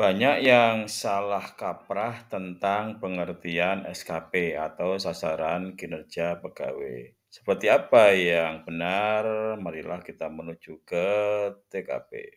Banyak yang salah kaprah tentang pengertian SKP atau sasaran kinerja pegawai. Seperti apa yang benar? Marilah kita menuju ke TKP.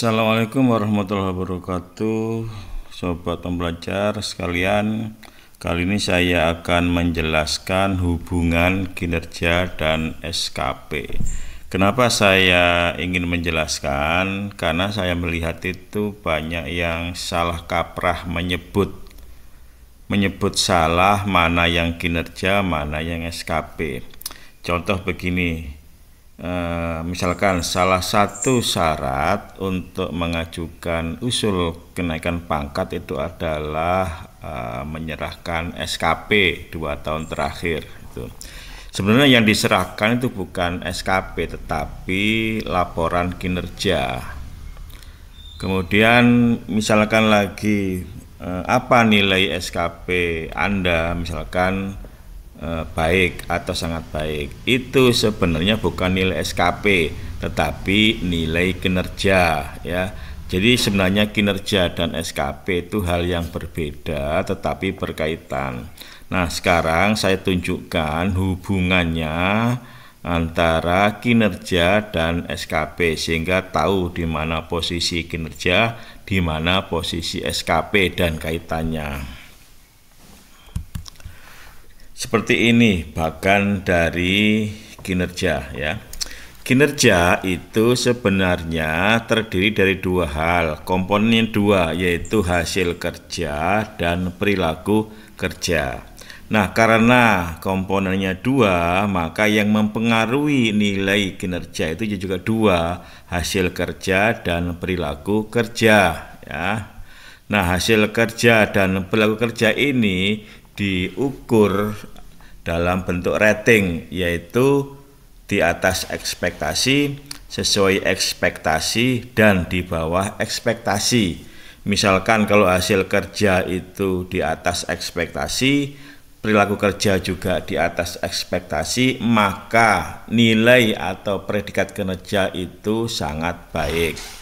Assalamualaikum warahmatullahi wabarakatuh Sobat pembelajar sekalian Kali ini saya akan menjelaskan hubungan kinerja dan SKP Kenapa saya ingin menjelaskan? Karena saya melihat itu banyak yang salah kaprah menyebut Menyebut salah mana yang kinerja, mana yang SKP Contoh begini, Eh, misalkan salah satu syarat untuk mengajukan usul kenaikan pangkat itu adalah eh, menyerahkan SKP dua tahun terakhir. Itu. Sebenarnya yang diserahkan itu bukan SKP tetapi laporan kinerja. Kemudian misalkan lagi eh, apa nilai SKP Anda misalkan Eh, baik atau sangat baik itu sebenarnya bukan nilai SKP tetapi nilai kinerja ya jadi sebenarnya kinerja dan SKP itu hal yang berbeda tetapi berkaitan nah sekarang saya tunjukkan hubungannya antara kinerja dan SKP sehingga tahu di mana posisi kinerja, di mana posisi SKP dan kaitannya seperti ini bahkan dari kinerja ya. Kinerja itu sebenarnya terdiri dari dua hal, komponen dua yaitu hasil kerja dan perilaku kerja. Nah, karena komponennya dua, maka yang mempengaruhi nilai kinerja itu juga dua, hasil kerja dan perilaku kerja, ya. Nah, hasil kerja dan perilaku kerja ini diukur dalam bentuk rating yaitu di atas ekspektasi, sesuai ekspektasi dan di bawah ekspektasi. Misalkan kalau hasil kerja itu di atas ekspektasi, perilaku kerja juga di atas ekspektasi, maka nilai atau predikat kinerja itu sangat baik.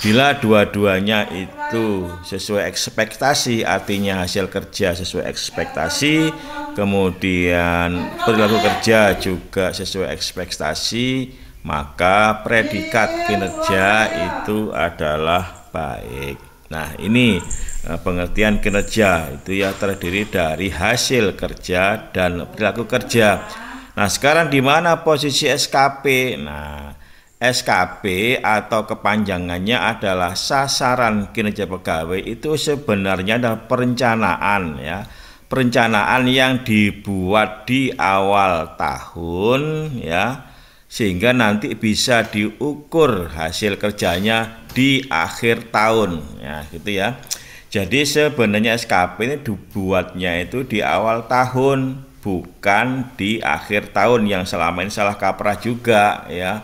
Bila dua-duanya itu sesuai ekspektasi, artinya hasil kerja sesuai ekspektasi, kemudian perilaku kerja juga sesuai ekspektasi, maka predikat kinerja itu adalah baik. Nah, ini eh, pengertian kinerja itu ya terdiri dari hasil kerja dan perilaku kerja. Nah, sekarang di mana posisi SKP? Nah, SKP atau kepanjangannya adalah sasaran kinerja pegawai itu sebenarnya adalah perencanaan ya perencanaan yang dibuat di awal tahun ya sehingga nanti bisa diukur hasil kerjanya di akhir tahun ya gitu ya jadi sebenarnya SKP ini dibuatnya itu di awal tahun bukan di akhir tahun yang selama ini salah kaprah juga ya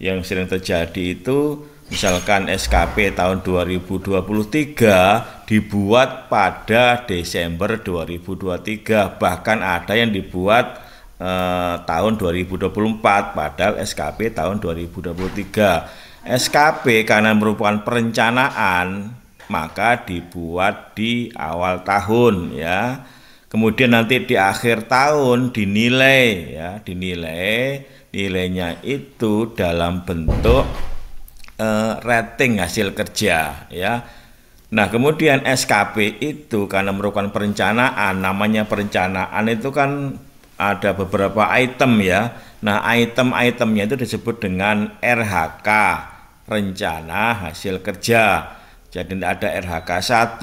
yang sering terjadi itu misalkan SKP tahun 2023 dibuat pada Desember 2023 bahkan ada yang dibuat eh, tahun 2024 padahal SKP tahun 2023 SKP karena merupakan perencanaan maka dibuat di awal tahun ya Kemudian nanti di akhir tahun dinilai ya, dinilai nilainya itu dalam bentuk eh, rating hasil kerja ya. Nah, kemudian SKP itu karena merupakan perencanaan, namanya perencanaan itu kan ada beberapa item ya. Nah, item-itemnya itu disebut dengan RHK, rencana hasil kerja. Jadi tidak ada RHK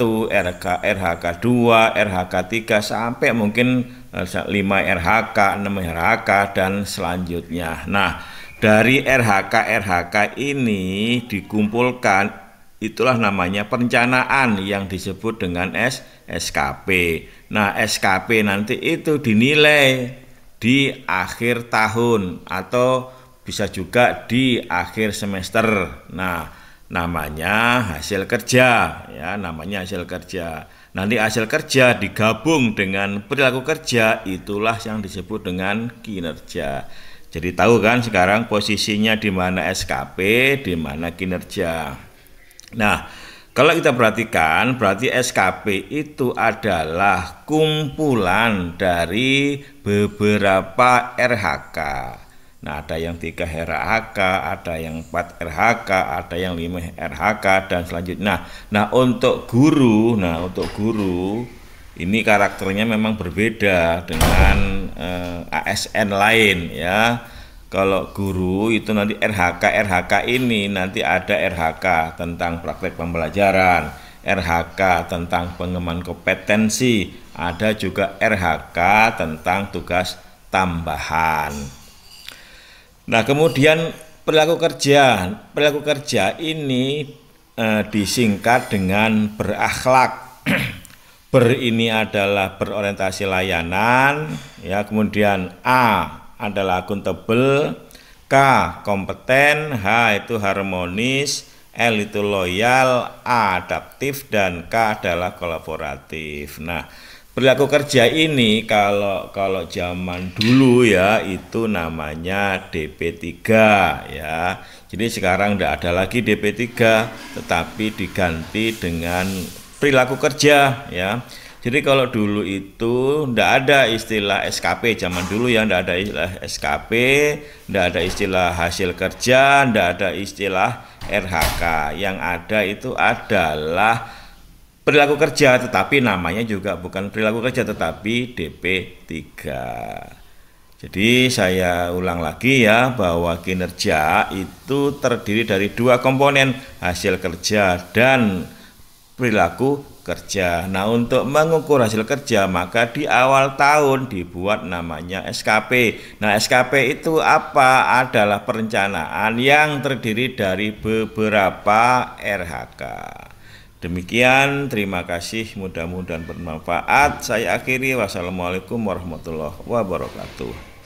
1, RHK, RHK 2, RHK 3 sampai mungkin 5 RHK, 6 RHK dan selanjutnya. Nah, dari RHK RHK ini dikumpulkan itulah namanya perencanaan yang disebut dengan S SKP. Nah, SKP nanti itu dinilai di akhir tahun atau bisa juga di akhir semester. Nah, namanya hasil kerja ya namanya hasil kerja nanti hasil kerja digabung dengan perilaku kerja itulah yang disebut dengan kinerja jadi tahu kan sekarang posisinya di mana SKP di mana kinerja nah kalau kita perhatikan berarti SKP itu adalah kumpulan dari beberapa RHK Nah, ada yang 3 RHK, ada yang 4 RHK, ada yang 5 RHK dan selanjutnya. Nah, nah untuk guru, nah untuk guru ini karakternya memang berbeda dengan eh, ASN lain ya. Kalau guru itu nanti RHK RHK ini nanti ada RHK tentang praktek pembelajaran, RHK tentang pengembangan kompetensi, ada juga RHK tentang tugas tambahan. Nah, kemudian perilaku kerja. Perilaku kerja ini eh, disingkat dengan berakhlak. Ber ini adalah berorientasi layanan, ya. Kemudian A adalah akuntabel, K kompeten, H itu harmonis, L itu loyal, A adaptif dan K adalah kolaboratif. Nah, perilaku kerja ini kalau kalau zaman dulu ya itu namanya DP3 ya. Jadi sekarang tidak ada lagi DP3 tetapi diganti dengan perilaku kerja ya. Jadi kalau dulu itu tidak ada istilah SKP zaman dulu ya tidak ada istilah SKP, tidak ada istilah hasil kerja, tidak ada istilah RHK. Yang ada itu adalah perilaku kerja tetapi namanya juga bukan perilaku kerja tetapi DP3. Jadi saya ulang lagi ya bahwa kinerja itu terdiri dari dua komponen hasil kerja dan perilaku kerja. Nah untuk mengukur hasil kerja maka di awal tahun dibuat namanya SKP. Nah SKP itu apa? Adalah perencanaan yang terdiri dari beberapa RHK. Demikian, terima kasih. Mudah-mudahan bermanfaat. Saya akhiri. Wassalamualaikum warahmatullahi wabarakatuh.